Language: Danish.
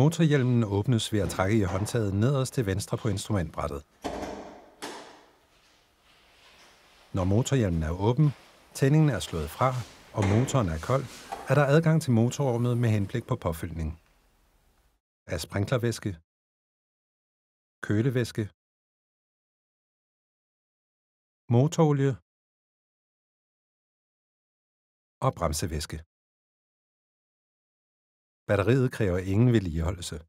Motorhjelmen åbnes ved at trække i håndtaget nederst til venstre på instrumentbrættet. Når motorhjelmen er åben, tændingen er slået fra, og motoren er kold, er der adgang til motorrummet med henblik på påfyldning. Af sprinklervæske, kølevæske, motorolie og bremsevæske. Batteriet kræver ingen vedligeholdelse.